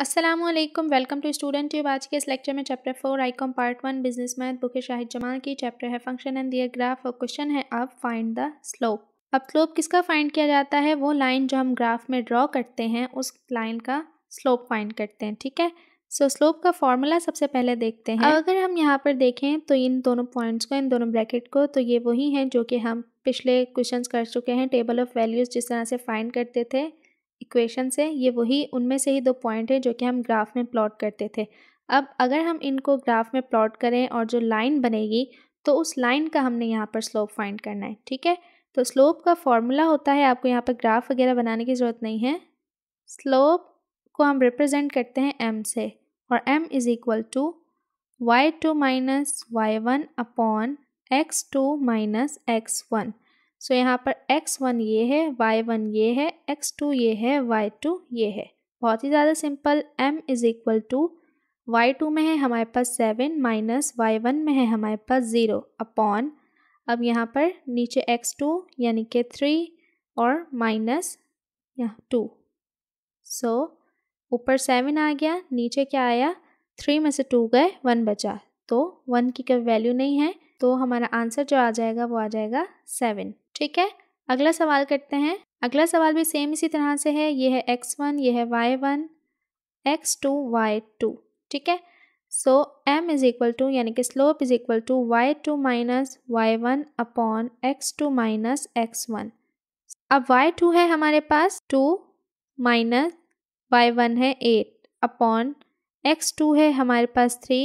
Aslam welcome to student tube आज के इस लेक्चर में chapter four I com part one business math book Shahid Jamal की चैप्टर है फंक्शन एंड दियर ग्राफ और क्वेश्चन है अब फाइंड द स्लोप अब स्लोप किसका फाइंड किया जाता है वो लाइन जो हम ग्राफ में ड्रॉ करते हैं उस लाइन का स्लोप फाइंड करते हैं ठीक है सो so, स्लोप का फॉर्मूला सबसे पहले देखते हैं अगर हम यहाँ पर देखें तो इन दोनों पॉइंट्स को इन दोनों ब्रैकेट को तो ये वही हैं जो कि हम पिछले क्वेश्चंस कर चुके हैं टेबल ऑफ वैल्यूज़ जिस तरह से फाइंड करते थे इक्वेशंस हैं ये वही उनमें से ही दो पॉइंट हैं जो कि हम ग्राफ में प्लॉट करते थे अब अगर हम इनको ग्राफ में प्लॉट करें और जो लाइन बनेगी तो उस लाइन का हमने यहाँ पर स्लोप फाइंड करना है ठीक है तो स्लोप का फॉर्मूला होता है आपको यहाँ पर ग्राफ वगैरह बनाने की ज़रूरत नहीं है स्लोप को हम रिप्रेजेंट करते हैं एम से और M is equal to Y two minus Y one upon X two minus X one so यहाँ पर एक्स वन ये है वाई वन ये है एक्स टू ये है वाई टू ये है बहुत ही ज़्यादा simple M is equal to Y two में है हमारे पास सेवन माइनस वाई वन में है हमारे पास ज़ीरो अपॉन अब यहाँ पर नीचे एक्स टू यानी कि थ्री और माइनस यहाँ टू सो ऊपर सेवन आ गया नीचे क्या आया थ्री में से टू गए वन बचा तो वन की कोई वैल्यू नहीं है तो हमारा आंसर जो आ जाएगा वो आ जाएगा सेवन ठीक है अगला सवाल करते हैं अगला सवाल भी सेम इसी तरह से है ये है एक्स वन ये है Y one X two Y two ठीक है so M is equal to यानी कि slope is equal to Y two minus Y one upon X two minus X one अब वाई टू है हमारे पास टू माइनस वाई वन है eight upon X two है हमारे पास थ्री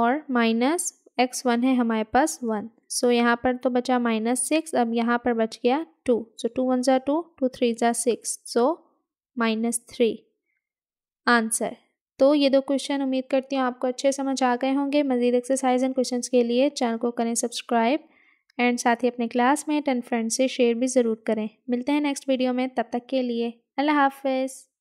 और माइनस एक्स वन है हमारे पास वन सो so, यहाँ पर तो बचा माइनस सिक्स अब यहाँ पर बच गया टू सो टू वन ज़ा टू टू थ्री ज़ा six so minus three answer तो ये दो क्वेश्चन उम्मीद करती हूँ आपको अच्छे समझ आ गए होंगे मजीद एक्सरसाइज एंड क्वेश्चन के लिए चैनल को करें सब्सक्राइब एंड साथ ही अपने क्लासमेट एंड फ्रेंड से शेयर भी ज़रूर करें मिलते हैं नेक्स्ट वीडियो में तब तक के लिए अल्लाह हाफिज़